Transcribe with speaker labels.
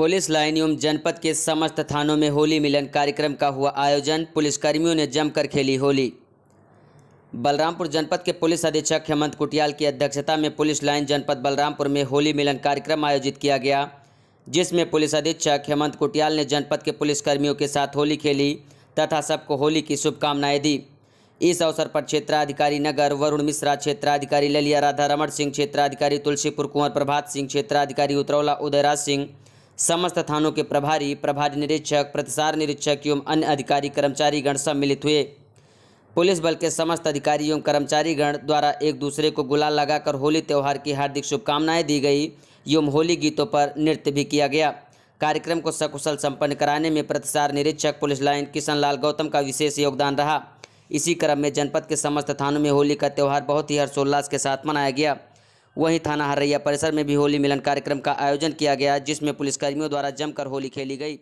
Speaker 1: police line एवं जनपद के समस्त थानों में होली मिलन कार्यक्रम का हुआ आयोजन पुलिसकर्मियों ने जमकर खेली होली बलरामपुर जनपद के पुलिस अधीक्षक हेमंत कुटियाल की अध्यक्षता में पुलिस लाइन जनपद बलरामपुर में होली मिलन कार्यक्रम आयोजित किया गया जिसमें पुलिस अधीक्षक हेमंत कुटियाल ने जनपद के पुलिसकर्मियों के साथ होली खेली तथा सबको होली की शुभकामनाएं दी इस अवसर पर क्षेत्राधिकारी नगर वरुण मिश्रा क्षेत्राधिकारी ललिया राधा रमण सिंह क्षेत्राधिकारी तुलसीपुर कुंवर प्रभात सिंह क्षेत्राधिकारी उतरौला उदयराज सिंह समस्त थानों के प्रभारी प्रभारी निरीक्षक प्रतिसार निरीक्षक एवं अन्य अधिकारी कर्मचारीगण सम्मिलित हुए पुलिस बल के समस्त अधिकारी एवं कर्मचारीगण द्वारा एक दूसरे को गुलाल लगाकर होली त्यौहार की हार्दिक शुभकामनाएं दी गई एवं होली गीतों पर नृत्य भी किया गया कार्यक्रम को सकुशल संपन्न कराने में प्रतिसार निरीक्षक पुलिस लाइन किशन लाल गौतम का विशेष योगदान रहा इसी क्रम में जनपद के समस्त थानों में होली का त्यौहार बहुत ही हर्षोल्लास के साथ मनाया गया वहीं थाना हरैया परिसर में भी होली मिलन कार्यक्रम का आयोजन किया गया जिसमें पुलिसकर्मियों द्वारा जमकर होली खेली गई